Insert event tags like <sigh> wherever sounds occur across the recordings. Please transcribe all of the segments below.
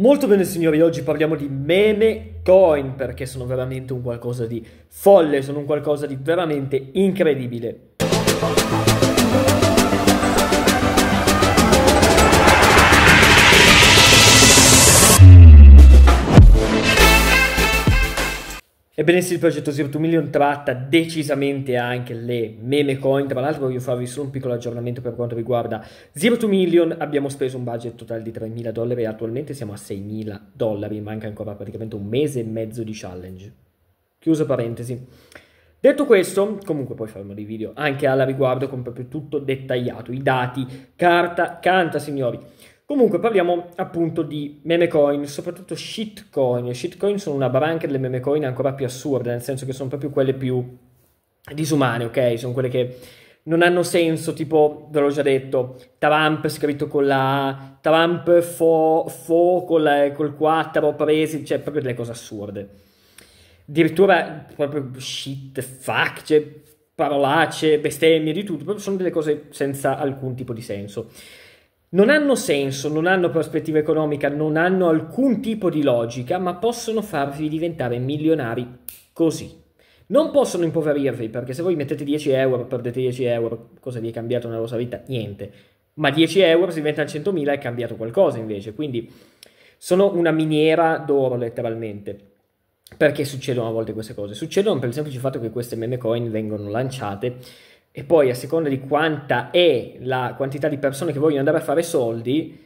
Molto bene signori, oggi parliamo di meme coin perché sono veramente un qualcosa di folle, sono un qualcosa di veramente incredibile. Ebbene sì, il progetto Zero to Million tratta decisamente anche le meme coin, tra l'altro voglio farvi solo un piccolo aggiornamento per quanto riguarda Zero to Million, abbiamo speso un budget totale di 3.000 dollari e attualmente siamo a 6.000 dollari, manca ancora praticamente un mese e mezzo di challenge. Chiuso parentesi. Detto questo, comunque poi faremo dei video anche alla riguardo con proprio tutto dettagliato, i dati, carta, canta signori. Comunque parliamo appunto di meme coin, soprattutto shitcoin. Shitcoin sono una branca delle meme coin ancora più assurde, nel senso che sono proprio quelle più disumane, ok? Sono quelle che non hanno senso, tipo, ve l'ho già detto, Trump scritto con la A, Trump fo, fo con la, col 4 presi, cioè proprio delle cose assurde. Addirittura proprio shit, fuck, cioè parolacce, bestemmie, di tutto, proprio sono delle cose senza alcun tipo di senso non hanno senso, non hanno prospettiva economica, non hanno alcun tipo di logica, ma possono farvi diventare milionari così. Non possono impoverirvi, perché se voi mettete 10 euro, perdete 10 euro, cosa vi è cambiato nella vostra vita? Niente. Ma 10 euro si diventa 100.000 è cambiato qualcosa invece, quindi sono una miniera d'oro letteralmente. Perché succedono a volte queste cose? Succedono per il semplice fatto che queste meme coin vengono lanciate e poi a seconda di quanta è la quantità di persone che vogliono andare a fare soldi,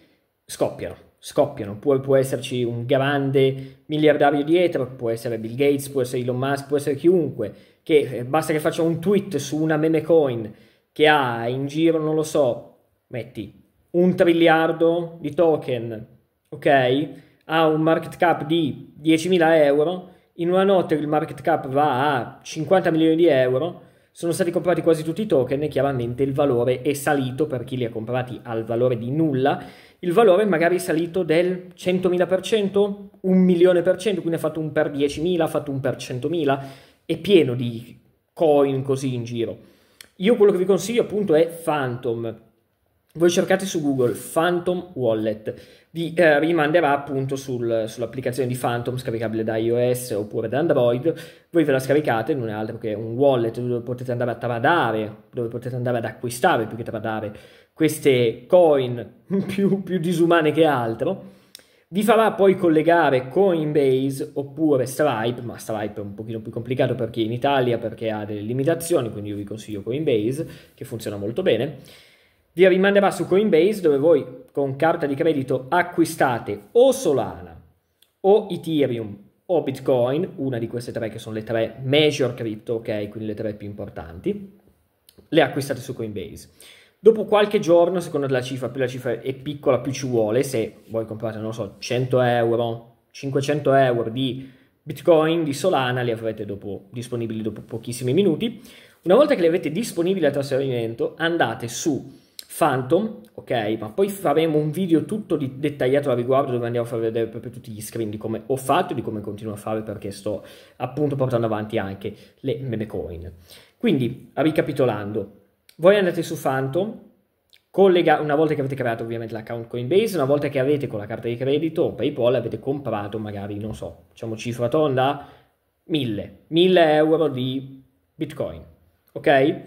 scoppiano, scoppiano. Può, può esserci un grande miliardario dietro, può essere Bill Gates, può essere Elon Musk, può essere chiunque, che eh, basta che faccia un tweet su una meme coin che ha in giro, non lo so, metti un triliardo di token, ok? Ha un market cap di 10.000 euro, in una notte il market cap va a 50 milioni di euro, sono stati comprati quasi tutti i token e chiaramente il valore è salito per chi li ha comprati al valore di nulla. Il valore magari è salito del 100.000%, un milione per cento, quindi ha fatto un per 10.000, ha fatto un per 100.000, è pieno di coin così in giro. Io quello che vi consiglio appunto è Phantom voi cercate su Google Phantom Wallet, vi eh, rimanderà appunto sul, sull'applicazione di Phantom scaricabile da iOS oppure da Android, voi ve la scaricate, non è altro che un wallet dove potete andare a tradare, dove potete andare ad acquistare più che tradare queste coin <laughs> più, più disumane che altro, vi farà poi collegare Coinbase oppure Stripe, ma Stripe è un pochino più complicato perché in Italia perché ha delle limitazioni, quindi io vi consiglio Coinbase che funziona molto bene vi rimanderà su Coinbase dove voi con carta di credito acquistate o Solana o Ethereum o Bitcoin, una di queste tre che sono le tre major crypto, ok, quindi le tre più importanti, le acquistate su Coinbase. Dopo qualche giorno, secondo la cifra, più la cifra è piccola, più ci vuole, se voi comprate, non so, 100 euro, 500 euro di Bitcoin, di Solana, li avrete dopo, disponibili dopo pochissimi minuti. Una volta che li avete disponibili a trasferimento, andate su Phantom, ok? Ma poi faremo un video tutto di, dettagliato a riguardo dove andiamo a far vedere proprio tutti gli screen di come ho fatto e di come continuo a fare perché sto appunto portando avanti anche le meme coin. Quindi, ricapitolando, voi andate su Phantom, Collega, una volta che avete creato ovviamente l'account Coinbase, una volta che avete con la carta di credito o PayPal avete comprato magari, non so, diciamo cifra tonda, 1000, 1000 euro di Bitcoin, ok?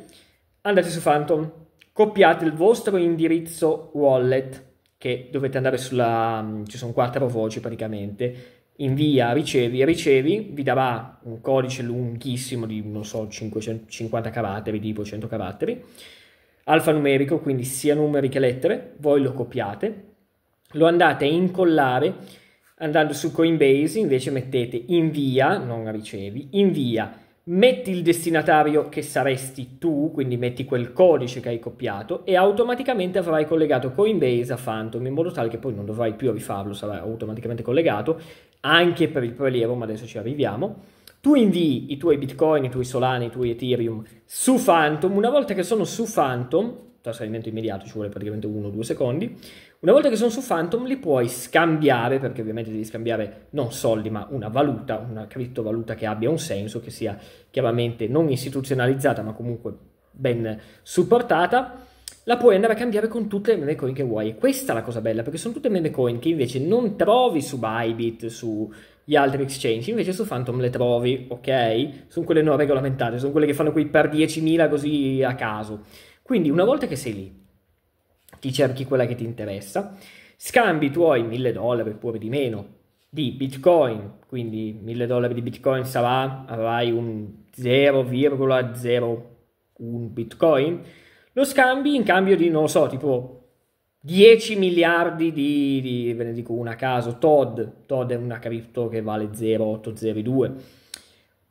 Andate su Phantom, copiate il vostro indirizzo wallet, che dovete andare sulla... ci sono quattro voci praticamente, invia, ricevi, ricevi, vi darà un codice lunghissimo di, non so, 550 caratteri, tipo 100 caratteri, alfanumerico, quindi sia numeri che lettere, voi lo copiate, lo andate a incollare andando su Coinbase, invece mettete invia, non ricevi, invia metti il destinatario che saresti tu, quindi metti quel codice che hai copiato e automaticamente avrai collegato Coinbase a Phantom in modo tale che poi non dovrai più rifarlo, sarà automaticamente collegato anche per il prelievo, ma adesso ci arriviamo. Tu invii i tuoi Bitcoin, i tuoi Solani, i tuoi Ethereum su Phantom, una volta che sono su Phantom, trasferimento immediato ci vuole praticamente 1 o 2 secondi, una volta che sono su Phantom li puoi scambiare, perché ovviamente devi scambiare non soldi ma una valuta, una criptovaluta che abbia un senso, che sia chiaramente non istituzionalizzata ma comunque ben supportata, la puoi andare a cambiare con tutte le meme coin che vuoi. E questa è la cosa bella, perché sono tutte meme coin che invece non trovi su Bybit, sugli altri exchange, invece su Phantom le trovi, ok? Sono quelle non regolamentate, sono quelle che fanno quei per 10.000 così a caso. Quindi una volta che sei lì, ti cerchi quella che ti interessa, scambi i tuoi 1000 dollari oppure di meno di bitcoin, quindi 1000 dollari di bitcoin sarà, avrai un 0,01 bitcoin, lo scambi in cambio di, non so, tipo 10 miliardi di, di, ve ne dico una a caso, Todd, TOD è una cripto che vale 0,802,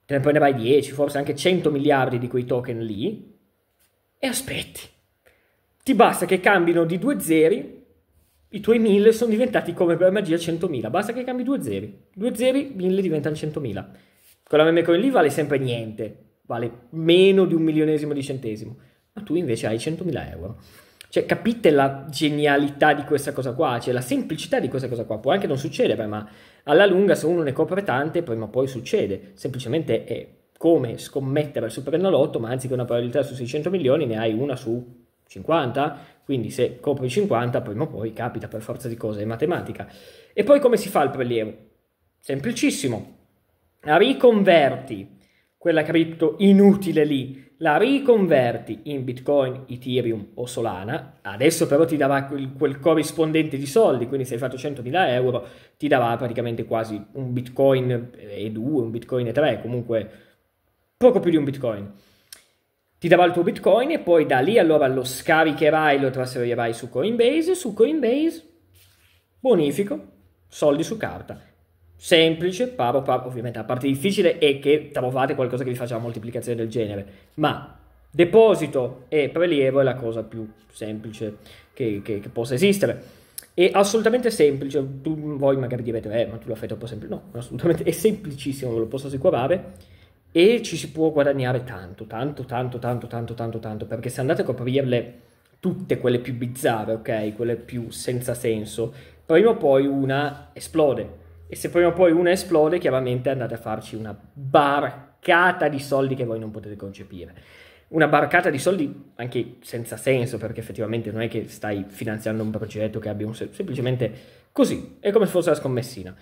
te ne prenderai 10, forse anche 100 miliardi di quei token lì, e aspetti ti basta che cambino di due zeri, i tuoi 1000 sono diventati come per magia 100.000, basta che cambi due zeri, due zeri, 1000 diventano 100.000. Quella meme coin lì vale sempre niente, vale meno di un milionesimo di centesimo, ma tu invece hai 100.000 euro. Cioè, capite la genialità di questa cosa qua, cioè la semplicità di questa cosa qua. Può anche non succedere, ma alla lunga, se uno ne copre tante, prima o poi succede. Semplicemente è come scommettere al superenalotto, ma anziché una probabilità su 600 milioni, ne hai una su 50, quindi se copri 50 prima o poi capita per forza di cose, è matematica. E poi come si fa il prelievo? Semplicissimo, riconverti quella cripto inutile lì, la riconverti in Bitcoin, Ethereum o Solana, adesso però ti dava quel, corrispondente di soldi, quindi se hai fatto 100.000 euro ti dava praticamente quasi un Bitcoin e 2, un Bitcoin e 3, comunque poco più di un Bitcoin ti darà il tuo bitcoin e poi da lì allora lo scaricherai, lo trasferirai su Coinbase, su Coinbase bonifico, soldi su carta. Semplice, paro paro, ovviamente la parte difficile è che trovate qualcosa che vi faccia una moltiplicazione del genere, ma deposito e prelievo è la cosa più semplice che, che, che possa esistere. È assolutamente semplice, tu, voi magari direte, eh, ma tu lo fai troppo po' semplice, no, assolutamente è semplicissimo, ve lo posso assicurare e ci si può guadagnare tanto, tanto, tanto, tanto, tanto, tanto, tanto, perché se andate a coprirle tutte quelle più bizzarre, ok, quelle più senza senso, prima o poi una esplode. E se prima o poi una esplode, chiaramente andate a farci una barcata di soldi che voi non potete concepire. Una barcata di soldi anche senza senso, perché effettivamente non è che stai finanziando un progetto che abbia un senso, semplicemente così, è come se fosse la scommessina.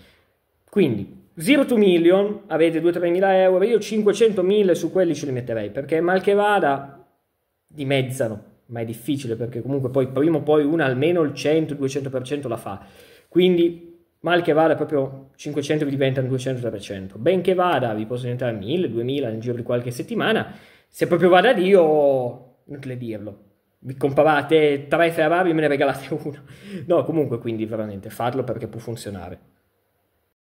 Quindi Zero to million, avete 2-3 mila euro, io 500 mila su quelli ce li metterei, perché mal che vada dimezzano, ma è difficile perché comunque poi prima o poi una almeno il 100-200% la fa, quindi mal che vada proprio 500 vi diventano 200-300, ben che vada vi possono diventare 1000-2000 nel giro di qualche settimana, se proprio vada Dio, inutile dirlo, vi comparate 3 Ferrari e me ne regalate uno, <laughs> no comunque quindi veramente fatelo perché può funzionare.